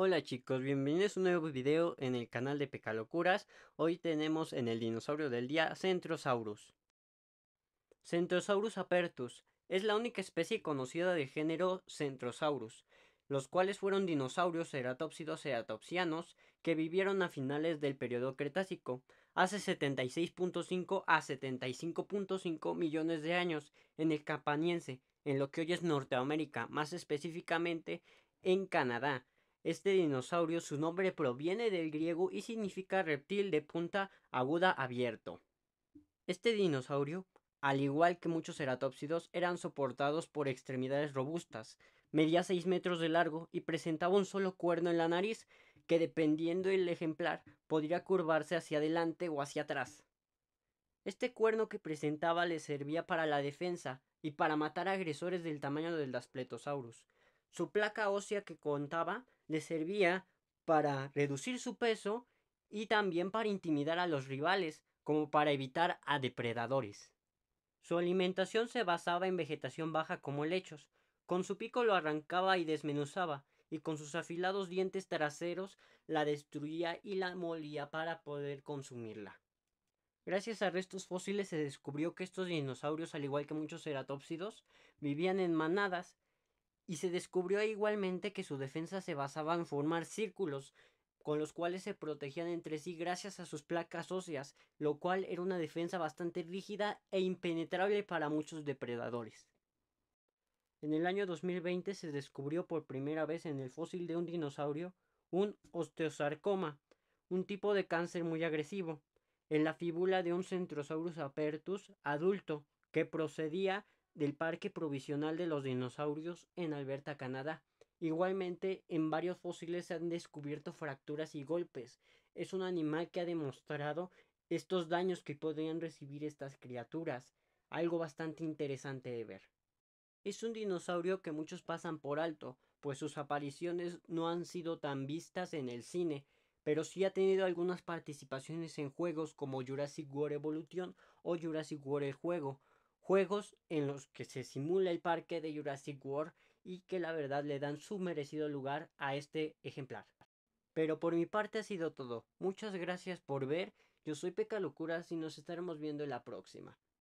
Hola chicos, bienvenidos a un nuevo video en el canal de Pecalocuras. Hoy tenemos en el dinosaurio del día Centrosaurus. Centrosaurus apertus es la única especie conocida del género Centrosaurus, los cuales fueron dinosaurios ceratópsidos ceratopsianos que vivieron a finales del periodo Cretácico, hace 76.5 a 75.5 millones de años en el Campaniense, en lo que hoy es Norteamérica, más específicamente en Canadá. Este dinosaurio su nombre proviene del griego y significa reptil de punta aguda abierto. Este dinosaurio, al igual que muchos ceratópsidos, eran soportados por extremidades robustas, medía 6 metros de largo y presentaba un solo cuerno en la nariz, que dependiendo del ejemplar podría curvarse hacia adelante o hacia atrás. Este cuerno que presentaba le servía para la defensa y para matar agresores del tamaño del Daspletosaurus. Su placa ósea que contaba le servía para reducir su peso y también para intimidar a los rivales, como para evitar a depredadores. Su alimentación se basaba en vegetación baja como lechos, con su pico lo arrancaba y desmenuzaba, y con sus afilados dientes traseros la destruía y la molía para poder consumirla. Gracias a restos fósiles se descubrió que estos dinosaurios, al igual que muchos ceratópsidos, vivían en manadas y se descubrió igualmente que su defensa se basaba en formar círculos con los cuales se protegían entre sí gracias a sus placas óseas, lo cual era una defensa bastante rígida e impenetrable para muchos depredadores. En el año 2020 se descubrió por primera vez en el fósil de un dinosaurio un osteosarcoma, un tipo de cáncer muy agresivo, en la fíbula de un Centrosaurus apertus adulto que procedía del Parque Provisional de los Dinosaurios en Alberta, Canadá. Igualmente, en varios fósiles se han descubierto fracturas y golpes. Es un animal que ha demostrado estos daños que podrían recibir estas criaturas, algo bastante interesante de ver. Es un dinosaurio que muchos pasan por alto, pues sus apariciones no han sido tan vistas en el cine, pero sí ha tenido algunas participaciones en juegos como Jurassic World Evolution o Jurassic World El Juego, juegos en los que se simula el parque de Jurassic World y que la verdad le dan su merecido lugar a este ejemplar. Pero por mi parte ha sido todo. Muchas gracias por ver. Yo soy Peca Locuras y nos estaremos viendo en la próxima.